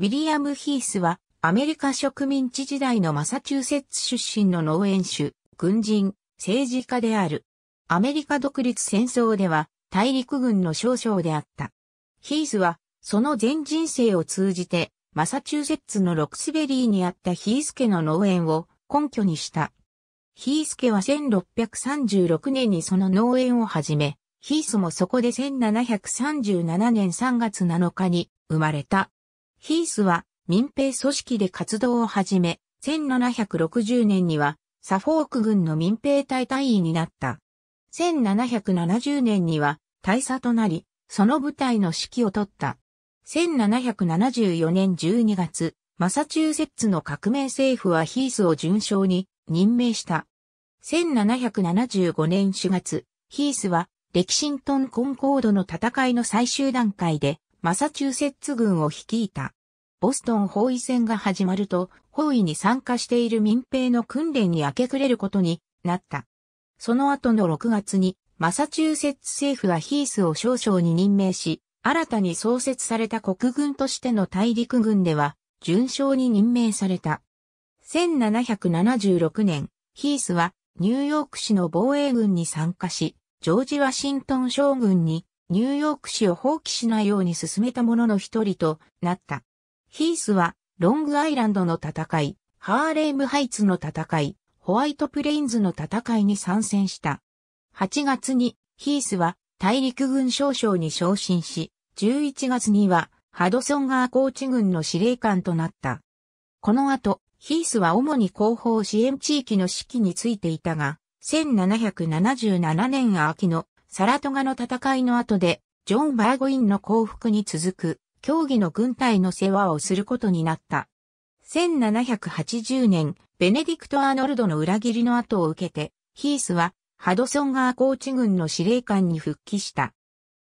ウィリアム・ヒースは、アメリカ植民地時代のマサチューセッツ出身の農園主、軍人、政治家である。アメリカ独立戦争では、大陸軍の少将であった。ヒースは、その全人生を通じて、マサチューセッツのロクスベリーにあったヒース家の農園を根拠にした。ヒース家は1636年にその農園を始め、ヒースもそこで1737年3月7日に生まれた。ヒースは民兵組織で活動を始め、1760年にはサフォーク軍の民兵隊隊員になった。1770年には大佐となり、その部隊の指揮を取った。1774年12月、マサチューセッツの革命政府はヒースを順将に任命した。1775年4月、ヒースはレキシントンコンコードの戦いの最終段階でマサチューセッツ軍を率いた。ボストン包囲戦が始まると、包囲に参加している民兵の訓練に明け暮れることになった。その後の6月に、マサチューセッツ政府はヒースを少将に任命し、新たに創設された国軍としての大陸軍では、順将に任命された。1776年、ヒースはニューヨーク市の防衛軍に参加し、ジョージ・ワシントン将軍にニューヨーク市を放棄しないように進めた者の一人となった。ヒースは、ロングアイランドの戦い、ハーレームハイツの戦い、ホワイトプレインズの戦いに参戦した。8月にヒースは大陸軍少将に昇進し、11月にはハドソンガーコーチ軍の司令官となった。この後、ヒースは主に後方支援地域の指揮についていたが、1777年秋のサラトガの戦いの後で、ジョン・バーゴインの降伏に続く、競技の軍隊の世話をすることになった。1780年、ベネディクト・アーノルドの裏切りの後を受けて、ヒースは、ハドソン川高地軍の司令官に復帰した。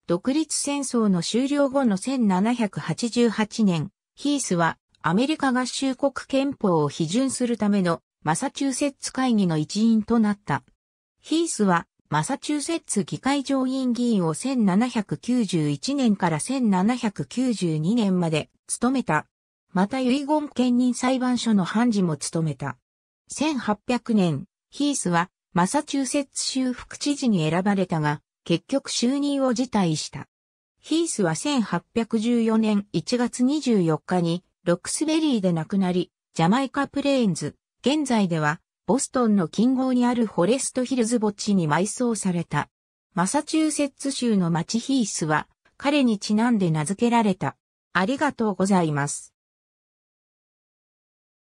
独立戦争の終了後の1788年、ヒースは、アメリカ合衆国憲法を批准するためのマサチューセッツ会議の一員となった。ヒースはマサチューセッツ議会上院議員を1791年から1792年まで務めた。また遺言兼任裁判所の判事も務めた。1800年、ヒースはマサチューセッツ州副知事に選ばれたが、結局就任を辞退した。ヒースは1814年1月24日にロックスベリーで亡くなり、ジャマイカプレーンズ、現在ではボストンの近郊にあるフォレストヒルズ墓地に埋葬された。マサチューセッツ州の町ヒースは彼にちなんで名付けられた。ありがとうございます。